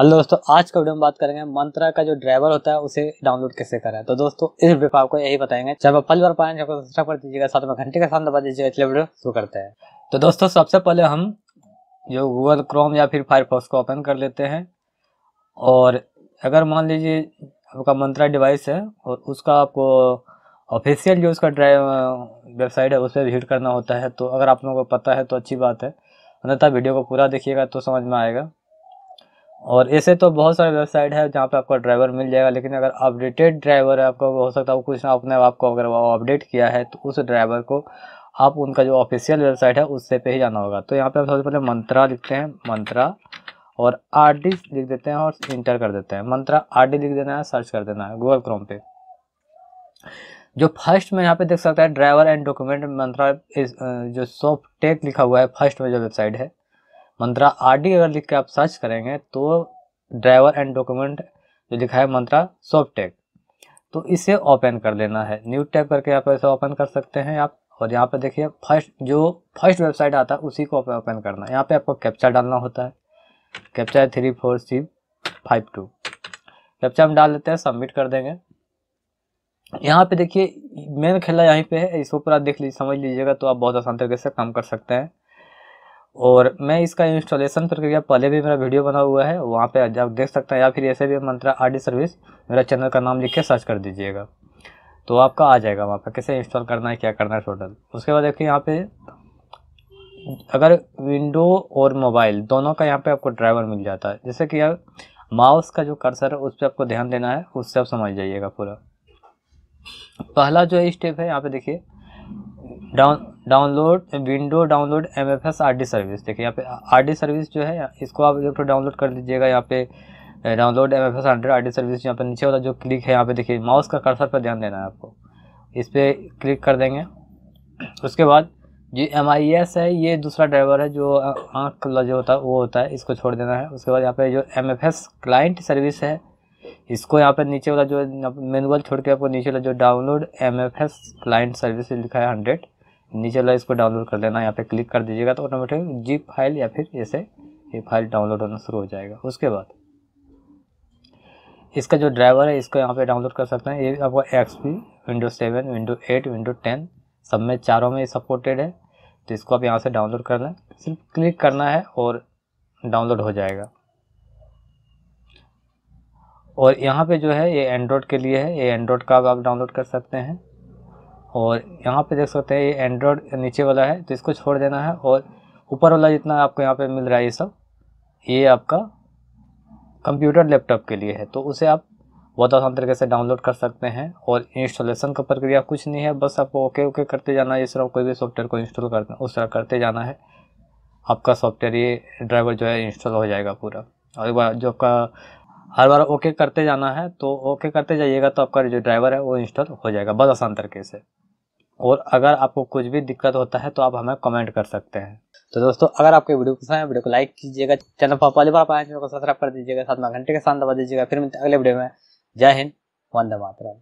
hello दोस्तों आज का वीडियो में बात करेंगे मंत्रा का जो ड्राइवर होता है उसे डाउनलोड कैसे करें तो दोस्तों इस वीडियो आपको यही बताएंगे जब आप पहली बार पाए जब सब्सक्राइब कर दीजिएगा साथ में घंटे का साथ दबा दीजिएगा इसलिए वीडियो शुरू करते हैं तो दोस्तों सबसे पहले हम जो गूगल क्रोम या फिर फायरफॉक्स को ओपन कर लेते हैं और अगर मान लीजिए आपका मंत्रा डिवाइस है और उसका आपको ऑफिशियल जो उसका ड्राइव वेबसाइट है उस पर विजिट करना होता है तो अगर आप लोगों को पता है तो अच्छी बात है अन्यथा वीडियो को पूरा देखिएगा तो समझ में आएगा और ऐसे तो बहुत सारे वेबसाइट है जहाँ पे आपको ड्राइवर मिल जाएगा लेकिन अगर अपडेटेड ड्राइवर है आपको हो सकता है कुछ ना अपने आपको अगर वो अपडेट किया है तो उस ड्राइवर को आप उनका जो ऑफिशियल वेबसाइट है उससे पे ही जाना होगा तो यहाँ पे आप सबसे पहले मंत्रा लिखते हैं मंत्रा और आर लिख देते हैं और इंटर कर देते हैं मंत्रा आर लिख देना है सर्च कर देना है गूगल क्रोम पे जो फर्स्ट में यहाँ पे देख सकता है ड्राइवर एंड डॉक्यूमेंट मंत्रा इस जो सॉफ्ट टेक लिखा हुआ है फर्स्ट में जो वेबसाइट है मंत्रा आर डी अगर लिख के आप सर्च करेंगे तो ड्राइवर एंड डॉक्यूमेंट जो लिखा है मंत्रा सॉफ्टेक तो इसे ओपन कर लेना है न्यू टैग करके आप ऐसे ओपन कर सकते हैं आप और यहाँ पे देखिए फर्स्ट जो फर्स्ट वेबसाइट आता है उसी को ओपन करना है यहाँ पे आपको कैप्चा डालना होता है कैप्चा है three four C five two captcha हम डाल लेते हैं सबमिट कर देंगे यहाँ पे देखिए मेन खेला यहीं पे है इसको पूरा देख लीजिए समझ लीजिएगा तो आप बहुत आसान तरीके से काम कर सकते हैं और मैं इसका इंस्टॉलेशन प्रक्रिया पहले भी मेरा वीडियो बना हुआ है वहाँ पे आप देख सकते हैं या फिर ऐसे भी मंत्रा आर सर्विस मेरा चैनल का नाम लिख के सर्च कर दीजिएगा तो आपका आ जाएगा वहाँ पर कैसे इंस्टॉल करना है क्या करना है टोटल उसके बाद देखिए यहाँ पे अगर विंडो और मोबाइल दोनों का यहाँ पर आपको ड्राइवर मिल जाता है जैसे कि अब माउस का जो कर्सर है उस पर आपको ध्यान देना है उससे आप समझ जाइएगा पूरा पहला जो स्टेप है यहाँ पर देखिए down download window download M F S R D service देखिए यहाँ पे आर डी सर्विस जो है इसको आप एक तो डाउनलोड कर लीजिएगा यहाँ पे download M F S hundred R D service यहाँ पे नीचे वाला जो क्लिक है यहाँ पे देखिए माउस का कर्सर पर ध्यान देना है आपको इस पर क्लिक कर देंगे उसके बाद जो एम आई एस है ये दूसरा ड्राइवर है जो आँख का जो होता है वो होता है इसको छोड़ देना है उसके बाद यहाँ पे जो M F S client service है इसको यहाँ पे नीचे वाला जो मेनुअल छोड़ के आपको नीचे वाला जो download M F S client service लिखा है हंड्रेड नीचे वाला इसको डाउनलोड कर लेना यहाँ पे क्लिक कर दीजिएगा तो ऑटोमेटिक जीप फाइल या फिर ऐसे ये फाइल डाउनलोड होना शुरू हो जाएगा उसके बाद इसका जो ड्राइवर है इसको यहाँ पे डाउनलोड कर सकते हैं ये आपको XP window seven window eight window ten सब में चारों में सपोर्टेड है तो इसको आप यहाँ से डाउनलोड कर लें सिर्फ क्लिक करना है और डाउनलोड हो जाएगा और यहाँ पे जो है ये एंड्रॉयड के लिए है ये एंड्रॉयड का आप डाउनलोड कर सकते हैं और यहाँ पे देख सकते हैं ये एंड्रॉयड नीचे वाला है तो इसको छोड़ देना है और ऊपर वाला जितना आपको यहाँ पे मिल रहा है ये सब ये आपका कंप्यूटर लैपटॉप के लिए है तो उसे आप बहुत आसान तरीके से डाउनलोड कर सकते हैं और इंस्टॉलेशन का प्रक्रिया कुछ नहीं है बस आपको ओके ओके करते जाना है इस तरह कोई भी सॉफ्टवेयर को इंस्टॉल करना उस तरह करते जाना है आपका सॉफ्टवेयर ये ड्राइवर जो है इंस्टॉल हो जाएगा पूरा और एक बार जो आपका हर बार ओके करते जाना है तो ओके करते जाइएगा तो आपका जो ड्राइवर है वो इंस्टॉल हो जाएगा बहुत आसान तरीके से और अगर आपको कुछ भी दिक्कत होता है तो आप हमें कमेंट कर सकते हैं तो दोस्तों अगर आपको वीडियो पसंद है वीडियो को लाइक कीजिएगा चैनल पर पहली बार पाए चैनल को सब्सक्राइब कर दीजिएगा साथ में घंटे के साथ दबा दीजिएगा फिर मिलते अगले वीडियो में जय हिंद वंदे मातरम